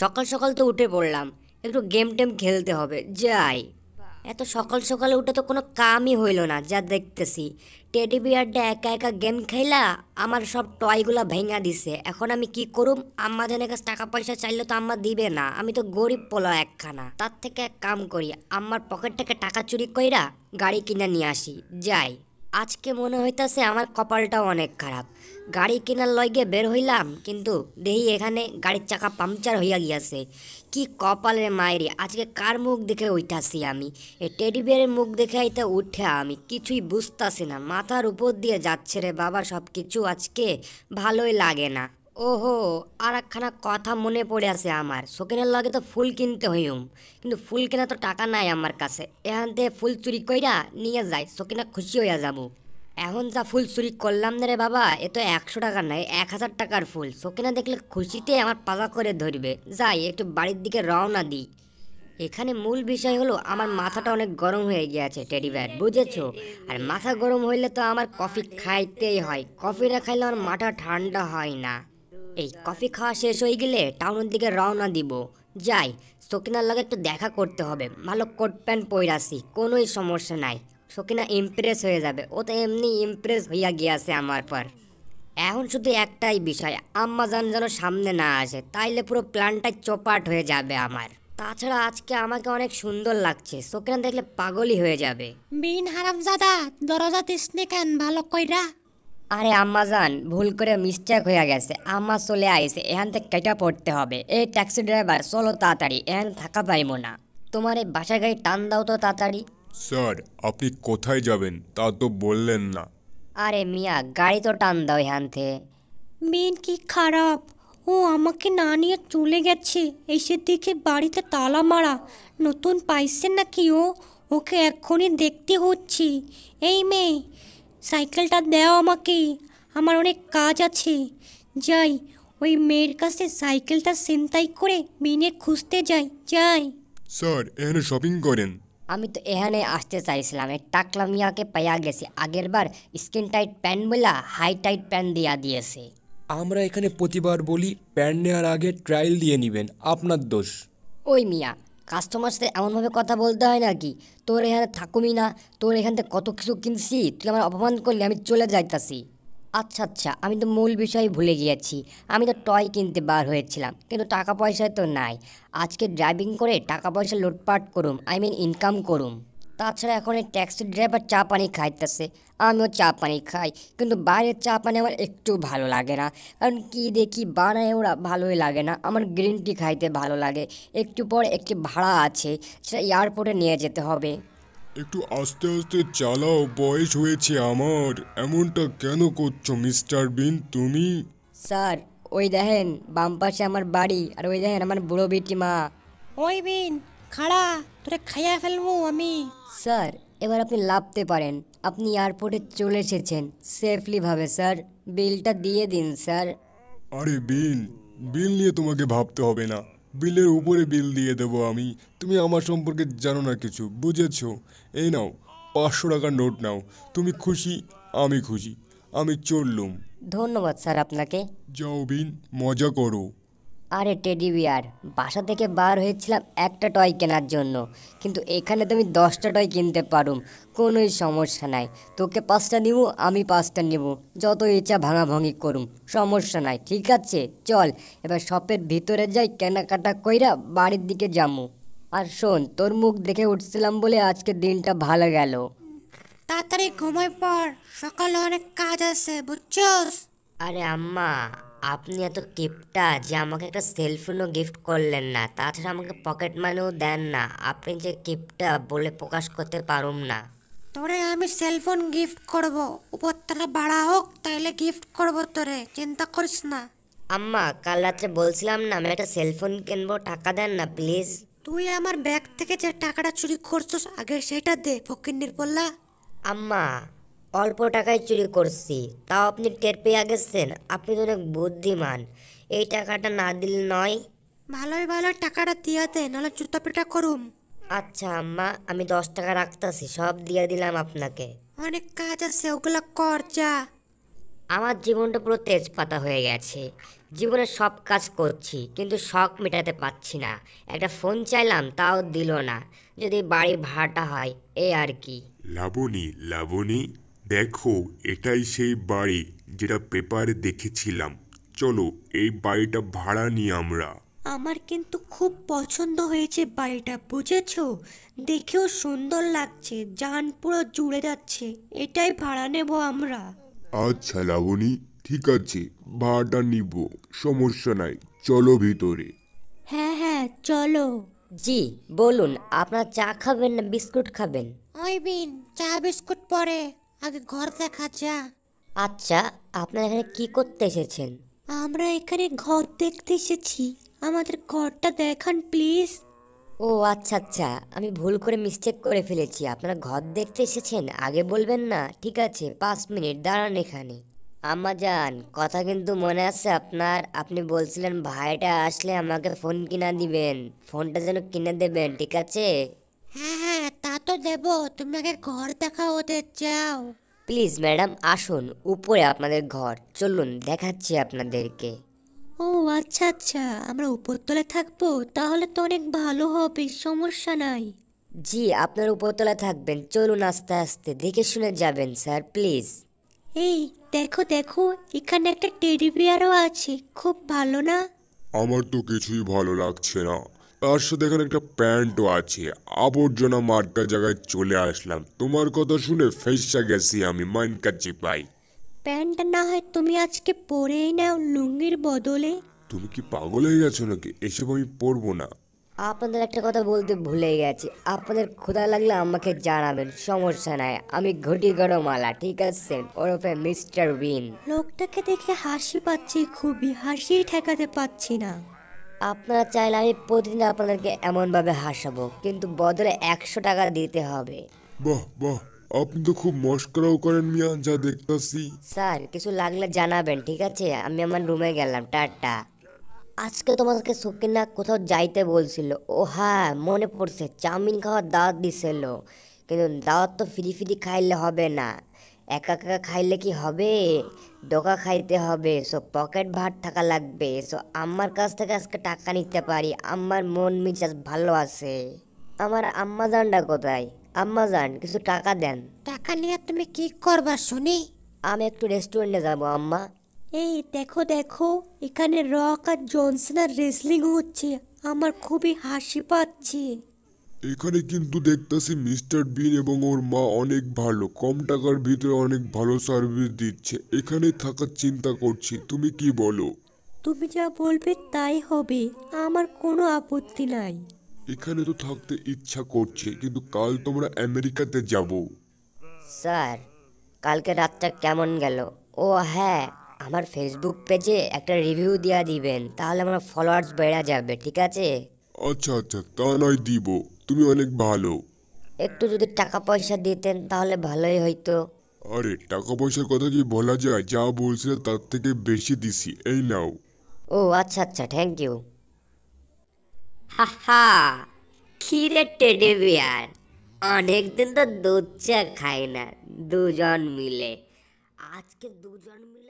সকাল সকাল তো উঠে পড়লাম একটু গেম টেম খেলতে হবে যাই এত সকাল সকালে উঠে তো কোনো কামই হইল না যা দেখতেছি টেডি বিয়ারটা একা একা গেম খেলা আমার সব টয়গুলো ভেঙা দিছে এখন আমি কি করুম আম্মাদের কাছে টাকা পয়সা চাইলে তো আম্মা দিবে না আমি তো গরিব পোলো একখানা তার থেকে এক কাম করি আম্মার পকেট থেকে টাকা চুরি কইরা গাড়ি কিনে নিয়ে আসি যাই আজকে মনে হইতাছে আমার কপালটাও অনেক খারাপ গাড়ি কেনার লগে বের হইলাম কিন্তু দেহি এখানে গাড়ির চাকা পাংচার হইয়া গিয়াছে কি কপালের মায়েরে আজকে কার মুখ দেখে উঠাছি আমি এ টেডি বিয়ারের মুখ দেখে আইতে উঠে আমি কিছুই বুঝতাছি না মাথার উপর দিয়ে যাচ্ছে রে বাবা সব কিছু আজকে ভালোই লাগে না ওহো আর একখানা কথা মনে পড়ে আছে আমার শোকেনের লগে তো ফুল কিনতে হইম কিন্তু ফুল কেনা তো টাকা নাই আমার কাছে এখান থেকে ফুল চুরি কইরা নিয়ে যায় শোকেনা খুশি হইয়া যাবো এখন যা ফুল চুরি করলাম না রে বাবা এ তো একশো টাকা নাই এক হাজার টাকার ফুল শোকেনা দেখলে খুশিতে আমার পাকা করে ধরবে যাই একটু বাড়ির দিকে রওনা দিই এখানে মূল বিষয় হলো আমার মাথাটা অনেক গরম হয়ে গিয়েছে টেডি ব্যাট বুঝেছো আর মাথা গরম হইলে তো আমার কফি খাইতেই হয় কফি না খাইলে আমার মাথা ঠান্ডা হয় না এই কফি খাওয়া শেষ হয়ে গেলে টাউনের দিকে রওনা দিব যাই সকিনার লাগে একটু দেখা করতে হবে ভালো কোট প্যান্ট আসি কোনোই সমস্যা নাই সকিনা ইমপ্রেস হয়ে যাবে ও তো এমনি ইমপ্রেস হইয়া গিয়াছে আমার পর এখন শুধু একটাই বিষয় আম্মা যান যেন সামনে না আসে তাইলে পুরো প্ল্যানটাই চোপাট হয়ে যাবে আমার তাছাড়া আজকে আমাকে অনেক সুন্দর লাগছে সকিনা দেখলে পাগলই হয়ে যাবে বিন জাদা দরজা তিসনে কেন ভালো কইরা আরে আম্মাজান ভুল করে মিস্টেক হয়ে গেছে আম্মা চলে আইছে এখান থেকে কেটা পড়তে হবে এই ট্যাক্সি ড্রাইভার চলো তাড়াতাড়ি এখান থাকা পাইবো না তোমার এই বাসায় গাড়ি টান দাও তো তাড়াতাড়ি স্যার আপনি কোথায় যাবেন তা তো বললেন না আরে মিয়া গাড়ি তো টান দাও এখান মেন কি খারাপ ও আমাকে না নিয়ে চলে গেছে এসে দেখে বাড়িতে তালা মারা নতুন পাইছে নাকি ও ওকে এক্ষুনি দেখতে হচ্ছে এই মেয়ে সাইকেলটা দেও আমাকে আমার অনেক কাজ আছে যাই ওই মেয়ের কাছে সাইকেলটা সেন্তাই করে মেনে খুঁজতে যাই যাই স্যার এখানে শপিং করেন আমি তো এখানে আসতে চাইছিলাম এই টাকলা মিয়াকে পাইয়া গেছি আগের বার স্কিন টাইট প্যান্ট বলা হাই টাইট প্যান্ট দিয়া দিয়েছে আমরা এখানে প্রতিবার বলি প্যান্ট নেওয়ার আগে ট্রায়াল দিয়ে নেবেন আপনার দোষ ওই মিয়া কাস্টমার সাথে এমনভাবে কথা বলতে হয় নাকি তোর এখানে থাকুমি না তোর এখান থেকে কত কিছু কিনছি তুই আমার অপমান করলে আমি চলে যাইতাছি আচ্ছা আচ্ছা আমি তো মূল বিষয় ভুলে গিয়েছি আমি তো টয় কিনতে বার হয়েছিলাম কিন্তু টাকা পয়সা তো নাই আজকে ড্রাইভিং করে টাকা পয়সা লুটপাট করুম আই মিন ইনকাম করুম তাছাড়া এখন এই ট্যাক্সি ড্রাইভার চা পানি খাইতেছে আমিও চা পানি খাই কিন্তু বাইরের চা পানি আমার একটু ভালো লাগে না কারণ কি দেখি বানায় ওরা ভালোই লাগে না আমার গ্রিন টি খাইতে ভালো লাগে একটু পর একটি ভাড়া আছে সেটা এয়ারপোর্টে নিয়ে যেতে হবে একটু আস্তে আস্তে চালাও বয়স হয়েছে আমার এমনটা কেন করছো মিস্টার বিন তুমি স্যার ওই দেখেন বাম পাশে আমার বাড়ি আর ওই দেখেন আমার বুড়ো বেটি মা ওই বিন খাড়া তোরে খাইয়া ফেলবো আমি স্যার এবার আপনি লাভতে পারেন আপনি এয়ারপোর্টে চলে এসেছেন সেফলি ভাবে স্যার বিলটা দিয়ে দিন স্যার আরে বিন বিল নিয়ে তোমাকে ভাবতে হবে না বিলের উপরে বিল দিয়ে দেবো আমি তুমি আমার সম্পর্কে জানো না কিছু বুঝেছো এই নাও পাঁচশো টাকার নোট নাও তুমি খুশি আমি খুশি আমি চললুম ধন্যবাদ স্যার আপনাকে যাও বিন মজা করো আরে টেডি বিয়ার বাসা থেকে বার হয়েছিলাম একটা টয় কেনার জন্য কিন্তু এখানে তুমি দশটা টয় কিনতে পারুম কোনোই সমস্যা নাই তোকে পাঁচটা নিব আমি পাঁচটা নেব যত ইচ্ছা ভাঙাভাঙি করুম সমস্যা নাই ঠিক আছে চল এবার শপের ভিতরে যাই কেনাকাটা কইরা বাড়ির দিকে যামু আর শোন তোর মুখ দেখে উঠছিলাম বলে আজকে দিনটা ভালো গেল তাড়াতাড়ি ঘুমাই পর সকালে অনেক কাজ আছে বুঝছস আরে আম্মা আপনি এত কিপটা যে আমাকে একটা সেলফোনও গিফট করলেন না তাছাড়া আমাকে পকেট মানিও দেন না আপনি যে কিপটা বলে প্রকাশ করতে পারুম না তোরে আমি সেলফোন গিফট করব উপত্যকা বাড়া হোক তাইলে গিফট করব তোরে চিন্তা করিস না আম্মা কাল রাত্রে বলছিলাম না আমি একটা সেলফোন কিনবো টাকা দেন না প্লিজ তুই আমার ব্যাগ থেকে যে টাকাটা চুরি করছিস আগে সেটা দে ফকির নির্বল্লা আম্মা অল্প টাকায় চুরি করছি তাও আপনি টের পেয়ে গেছেন আপনি তো অনেক বুদ্ধিমান এই টাকাটা না দিলে নয় ভালোই ভালো টাকাটা দিয়াতে নাহলে জুতা পিটা করুম আচ্ছা আম্মা আমি দশ টাকা রাখতাছি সব দিয়ে দিলাম আপনাকে অনেক কাজ আছে ওগুলো কর যা আমার জীবনটা পুরো তেজপাতা হয়ে গেছে জীবনে সব কাজ করছি কিন্তু শখ মেটাতে পারছি না একটা ফোন চাইলাম তাও দিল না যদি বাড়ি ভাড়াটা হয় এই আর কি লাবণী লাবণী দেখো এটাই সেই বাড়ি যেটা পেপারে দেখেছিলাম চলো এই বাড়িটা ভাড়া নিই আমরা আমার কিন্তু খুব পছন্দ হয়েছে বাড়িটা বুঝেছো দেখেও সুন্দর লাগছে জান পুরো জুড়ে যাচ্ছে এটাই ভাড়া নেব আমরা আচ্ছা লাবণী ঠিক আছে ভাড়াটা নিব সমস্যা নাই চলো ভিতরে হ্যাঁ হ্যাঁ চলো জি বলুন আপনার চা খাবেন না বিস্কুট খাবেন ওই বিন চা বিস্কুট পরে আগে ঘর দেখা যা আচ্ছা আপনারা এখানে কি করতে এসেছেন আমরা এখানে ঘর দেখতে এসেছি আমাদের ঘরটা দেখান প্লিজ ও আচ্ছা আচ্ছা আমি ভুল করে মিস্টেক করে ফেলেছি আপনারা ঘর দেখতে এসেছেন আগে বলবেন না ঠিক আছে পাঁচ মিনিট দাঁড়ান এখানে আমা যান কথা কিন্তু মনে আছে আপনার আপনি বলছিলেন ভাইটা আসলে আমাকে ফোন কিনা দিবেন ফোনটা যেন কিনে দেবেন ঠিক আছে হ্যাঁ, হ্যাঁ তো দেব তুমি আগে ঘর দেখা ওদের যাও প্লিজ ম্যাডাম আসুন উপরে আপনাদের ঘর চলুন দেখাচ্ছি আপনাদেরকে ও আচ্ছা আচ্ছা আমরা উপরতলায় থাকবো তাহলে তো অনেক ভালো হবে সমস্যা নাই জি আপনার উপরতলায় থাকবেন চলুন আস্তে আস্তে দেখে শুনে যাবেন স্যার প্লিজ এই দেখো দেখো এখানে একটা টেডি বিয়ারও আছে খুব ভালো না আমার তো কিছুই ভালো লাগছে না তার সাথে এখানে একটা প্যান্টও আছে আবর্জনা মার্কা জায়গায় চলে আসলাম তোমার কথা শুনে ফেসা গেছি আমি মাইন কাছে পাই প্যান্টটা না হয় তুমি আজকে পরেই নাও লুঙ্গির বদলে তুমি কি পাগল হয়ে গেছো নাকি এসব আমি পরবো না আপনাদের একটা কথা বলতে ভুলে গেছি আপনাদের ক্ষুধা লাগলে আমাকে জানাবেন সমস্যা নাই আমি ঘটি মালা ঠিক আছে ওরফে মিস্টার বিন লোকটাকে দেখে হাসি পাচ্ছি খুবই হাসি ঠেকাতে পাচ্ছি না আপনারা চাইলে আমি প্রতিদিন আপনাদেরকে এমনভাবে হাসাবো কিন্তু বদলে একশো টাকা দিতে হবে বাহ বাহ আপনি তো খুব মস্করাও করেন মিয়া যা দেখতেছি স্যার কিছু লাগলে জানাবেন ঠিক আছে আমি আমার রুমে গেলাম টাটা আজকে তোমাকে সুকিনা কোথাও যাইতে বলছিল ও হ্যাঁ মনে পড়ছে চাউমিন খাওয়ার দাওয়াত দিছিল কিন্তু দাওয়াত তো ফ্রি ফ্রি খাইলে হবে না একা একা খাইলে কি হবে দোকা খাইতে হবে সো পকেট ভাত থাকা লাগবে সো আম্মার কাছ থেকে আজকে টাকা নিতে পারি আমার মন মিজাজ ভালো আছে আমার আম্মা জানটা কোথায় আম্মা জান কিছু টাকা দেন টাকা নিয়ে তুমি কি করবা শুনি আমি একটু রেস্টুরেন্টে যাব আম্মা এই দেখো দেখো এখানে রক আর জনসন রেসলিং হচ্ছে আমার খুবই হাসি পাচ্ছে এখানে কিন্তু দেখতেছি মিস্টার বিন এবং ওর মা অনেক ভালো কম টাকার ভিতরে অনেক ভালো সার্ভিস দিচ্ছে এখানে থাকার চিন্তা করছি তুমি কি বলো তুমি যা বলবে তাই হবে আমার কোনো আপত্তি নাই এখানে তো থাকতে ইচ্ছা করছে কিন্তু কাল তোমরা আমেরিকাতে যাব স্যার কালকে রাতটা কেমন গেল ও হ্যাঁ আমার ফেসবুক পেজে একটা রিভিউ দিয়া দিবেন তাহলে আমার ফলোয়ার্স বেড়ে যাবে ঠিক আছে আচ্ছা আচ্ছা তা নয় দিব তুমি অনেক ভালো একটু যদি টাকা পয়সা দিতেন তাহলে ভালোই হইতো আরে টাকা পয়সার কথা কি বলা যায় যা বলছিল তার থেকে বেশি দিছি এই নাও ও আচ্ছা আচ্ছা থ্যাংক ইউ হাহা খিরে টেডে বিয়ার দিন তো দুধ চা খাই না দুজন মিলে আজকে দুজন মিলে